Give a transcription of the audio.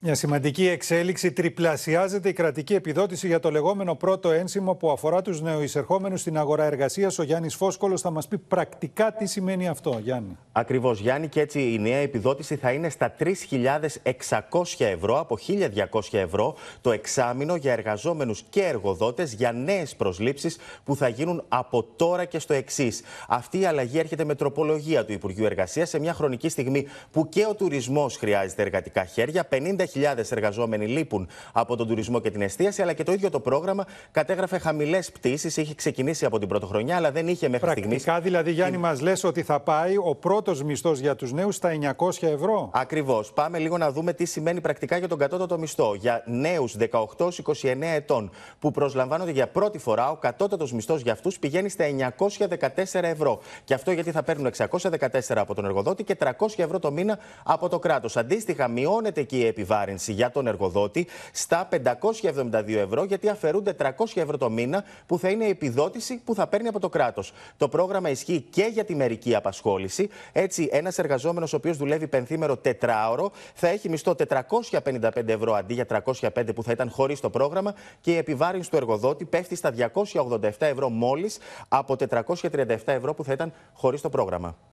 Μια σημαντική εξέλιξη τριπλασιάζεται η κρατική επιδότηση για το λεγόμενο πρώτο ένσημο που αφορά τους νεοεισερχόμενου στην αγορά εργασίας. Ο Γιάννης Φόσκολος θα μας πει πρακτικά τι σημαίνει αυτό, Γιάννη. Ακριβώς, Γιάννη, και έτσι η νέα επιδότηση θα είναι στα 3.600 ευρώ από 1.200 ευρώ το εξάμεινο για εργαζόμενους και εργοδότες για νέες προσλήψεις που θα γίνουν από τώρα και στο εξής. Αυτή η αλλαγή έρχεται με τροπολογία του Υπουργείου Εργασίας σε μια χρονική στιγμή που και ο τουρισμός χρειάζεται εργατικά χέρια. 50 50.000 εργαζόμενοι λείπουν από τον τουρισμό και την εστίαση, αλλά και το ίδιο το πρόγραμμα κατέγραφε χαμηλές πτήσεις. Είχε ξεκινήσει από την πρωτοχρονιά, αλλά δεν είχε μέχρι στιγμής. Πρακτικά, στιγμής... δηλαδή, Γιάννη, μας λες ότι θα πάει ο πρώτος μισθός για τους νέους στα 900 ευρώ. Ακριβώς. Πάμε λίγο να δούμε τι σημαίνει πρακτικά για τον κατώτατο μισθό. Για νέους 18-29 ετών που προσλαμβάνονται για πρώτη φορά, ο κατώτατος μισθός για αυτούς πηγαίνει στα 914 ευρώ. Και αυτό γιατί θα παίρνουν 614 από τον εργοδότη και 300 ευρώ το μήνα από το κράτος. Αντίστοιχα, μειώνεται και η επιβάρηση επιβάρυνση για τον εργοδότη στα 572 ευρώ, γιατί αφαιρούνται 300 ευρώ το μήνα που θα είναι η επιδότηση που θα παίρνει από το κράτος. Το πρόγραμμα ισχύει και για τη μερική απασχόληση. Έτσι, ένας εργαζόμενος ο οποίος δουλεύει πενθήμερο τετράωρο θα έχει μισθό 455 ευρώ αντί για 305 που θα ήταν χωρίς το πρόγραμμα και η επιβάρυνση του εργοδότη πέφτει στα 287 ευρώ μόλις από 437 ευρώ που θα ήταν χωρίς το πρόγραμμα.